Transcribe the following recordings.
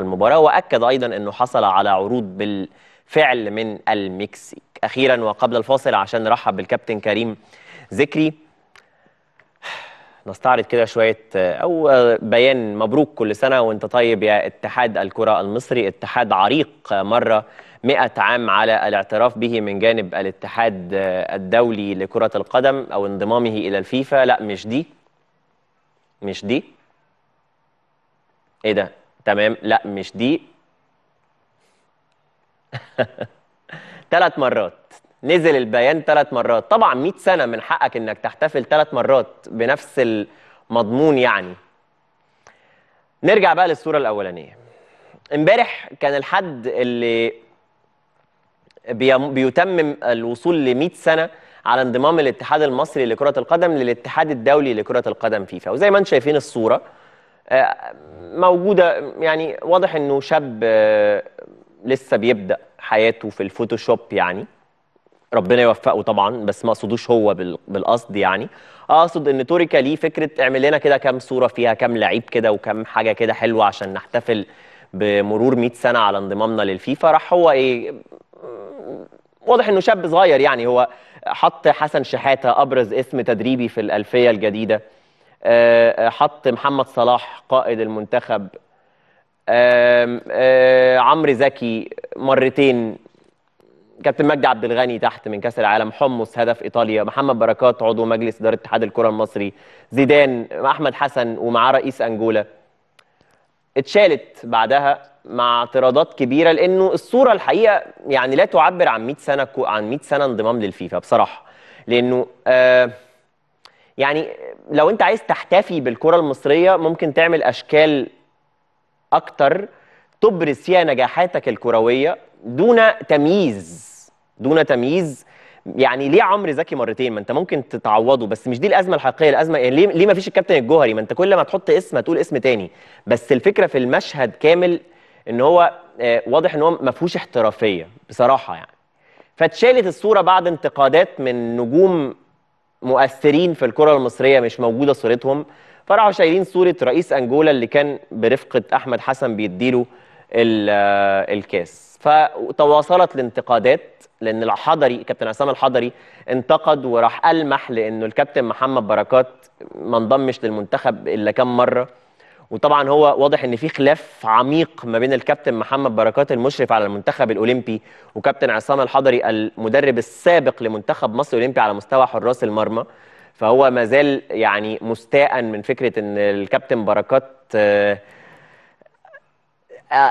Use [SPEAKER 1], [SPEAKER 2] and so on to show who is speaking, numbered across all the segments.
[SPEAKER 1] المباراة وأكد أيضا أنه حصل على عروض بالفعل من المكسيك أخيرا وقبل الفاصل عشان نرحب بالكابتن كريم ذكري نستعرض كده شوية أو بيان مبروك كل سنة وانت طيب يا اتحاد الكرة المصري اتحاد عريق مرة 100 عام على الاعتراف به من جانب الاتحاد الدولي لكرة القدم أو انضمامه إلى الفيفا لا مش دي مش دي ايه ده تمام لا مش دي ثلاث مرات نزل البيان ثلاث مرات طبعا 100 سنه من حقك انك تحتفل ثلاث مرات بنفس المضمون يعني نرجع بقى للصوره الاولانيه امبارح كان الحد اللي بيتمم الوصول ل 100 سنه على انضمام الاتحاد المصري لكره القدم للاتحاد الدولي لكره القدم فيفا وزي ما انتم شايفين الصوره آه، موجوده يعني واضح انه شاب آه، لسه بيبدا حياته في الفوتوشوب يعني ربنا يوفقه طبعا بس ما اقصدوش هو بالقصد يعني اقصد ان توريكا ليه فكره اعمل لنا كده كام صوره فيها كام لعيب كده وكام حاجه كده حلوه عشان نحتفل بمرور 100 سنه على انضمامنا للفيفا راح هو ايه واضح انه شاب صغير يعني هو حط حسن شحاته ابرز اسم تدريبي في الالفيه الجديده آه، آه، حط محمد صلاح قائد المنتخب آه، عمرو زكي مرتين كابتن مجدي عبد الغني تحت من كاس العالم حمص هدف ايطاليا محمد بركات عضو مجلس اداره اتحاد الكره المصري زيدان مع احمد حسن ومعاه رئيس انجولا اتشالت بعدها مع اعتراضات كبيره لانه الصوره الحقيقه يعني لا تعبر عن 100 سنه عن 100 سنه انضمام للفيفا بصراحه لانه آه يعني لو انت عايز تحتفي بالكره المصريه ممكن تعمل اشكال اكتر تبرز فيها نجاحاتك الكرويه دون تمييز دون تمييز يعني ليه عمرو زكي مرتين ما انت ممكن تتعوضه بس مش دي الازمه الحقيقيه الازمه يعني ليه ليه ما فيش الكابتن الجوهري ما انت كل ما تحط اسم هتقول اسم تاني بس الفكره في المشهد كامل ان هو آه، واضح ان هو ما فيهوش احترافيه بصراحه يعني فتشالت الصوره بعد انتقادات من نجوم مؤثرين في الكره المصريه مش موجوده صورتهم فراحوا شايلين صوره رئيس انجولا اللي كان برفقه احمد حسن بيديله آه، الكاس فتواصلت الانتقادات لان الحضري كابتن عصام الحضري انتقد وراح المح لانه الكابتن محمد بركات ما انضمش للمنتخب الا كام مره وطبعا هو واضح ان في خلاف عميق ما بين الكابتن محمد بركات المشرف على المنتخب الاولمبي وكابتن عصام الحضري المدرب السابق لمنتخب مصر الاولمبي على مستوى حراس المرمى فهو ما زال يعني مستاء من فكره ان الكابتن بركات آه،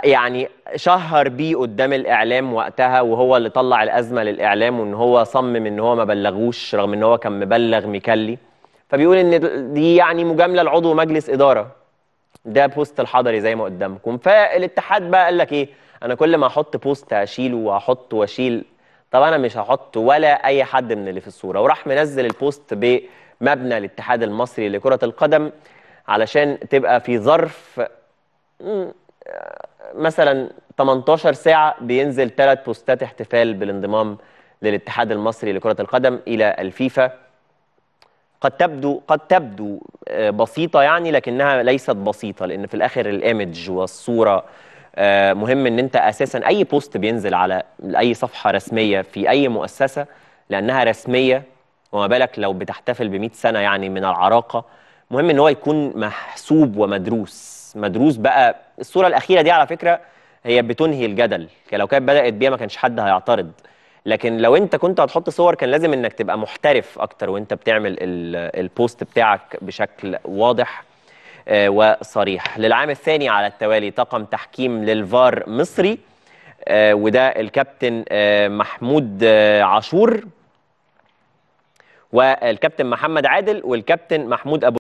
[SPEAKER 1] يعني شهر بيه قدام الاعلام وقتها وهو اللي طلع الازمه للاعلام وان هو صمم ان هو ما بلغوش رغم ان هو كان مبلغ ميكلي فبيقول ان دي يعني مجامله لعضو مجلس اداره ده بوست الحضري زي ما قدامكم فالاتحاد بقى قال لك ايه انا كل ما احط بوست هشيله واحط واشيل طب انا مش هحط ولا اي حد من اللي في الصوره وراح منزل البوست بمبنى الاتحاد المصري لكره القدم علشان تبقى في ظرف مثلا 18 ساعه بينزل ثلاث بوستات احتفال بالانضمام للاتحاد المصري لكره القدم الى الفيفا قد تبدو قد تبدو آه، بسيطه يعني لكنها ليست بسيطه لان في الاخر الايمج والصوره آه، مهم ان انت اساسا اي بوست بينزل على اي صفحه رسميه في اي مؤسسه لانها رسميه وما بالك لو بتحتفل ب 100 سنه يعني من العراقه مهم ان هو يكون محسوب ومدروس مدروس بقى الصوره الاخيره دي على فكره هي بتنهي الجدل لو كانت بدات بيها ما كانش حد هيعترض لكن لو انت كنت هتحط صور كان لازم انك تبقى محترف اكتر وانت بتعمل البوست بتاعك بشكل واضح آه، وصريح للعام الثاني على التوالي طاقم تحكيم للفار مصري آه، وده الكابتن آه، محمود عاشور والكابتن محمد عادل والكابتن محمود ابو